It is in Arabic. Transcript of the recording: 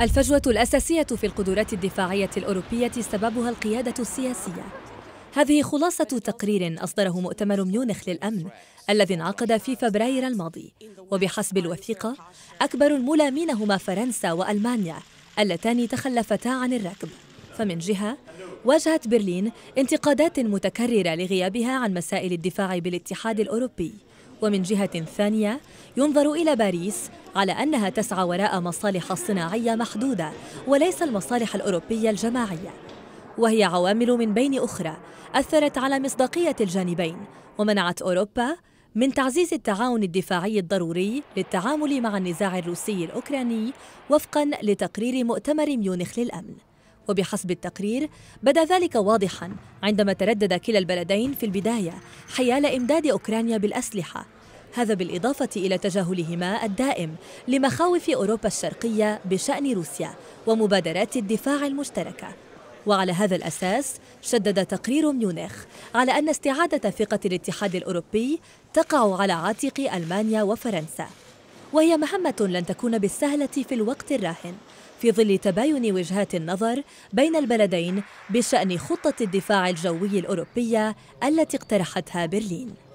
الفجوة الأساسية في القدرات الدفاعية الأوروبية سببها القيادة السياسية هذه خلاصة تقرير أصدره مؤتمر ميونخ للأمن الذي انعقد في فبراير الماضي وبحسب الوثيقة أكبر الملامين هما فرنسا وألمانيا اللتان تخلفتا عن الركب فمن جهة واجهت برلين انتقادات متكررة لغيابها عن مسائل الدفاع بالاتحاد الأوروبي ومن جهة ثانية ينظر إلى باريس على أنها تسعى وراء مصالح صناعية محدودة وليس المصالح الأوروبية الجماعية وهي عوامل من بين أخرى أثرت على مصداقية الجانبين ومنعت أوروبا من تعزيز التعاون الدفاعي الضروري للتعامل مع النزاع الروسي الأوكراني وفقاً لتقرير مؤتمر ميونخ للأمن وبحسب التقرير بدا ذلك واضحا عندما تردد كلا البلدين في البدايه حيال امداد اوكرانيا بالاسلحه هذا بالإضافة إلى تجاهلهما الدائم لمخاوف أوروبا الشرقية بشأن روسيا ومبادرات الدفاع المشتركة وعلى هذا الأساس شدد تقرير ميونخ على أن استعادة ثقة الاتحاد الأوروبي تقع على عاتق ألمانيا وفرنسا وهي مهمة لن تكون بالسهلة في الوقت الراهن في ظل تباين وجهات النظر بين البلدين بشأن خطة الدفاع الجوي الأوروبية التي اقترحتها برلين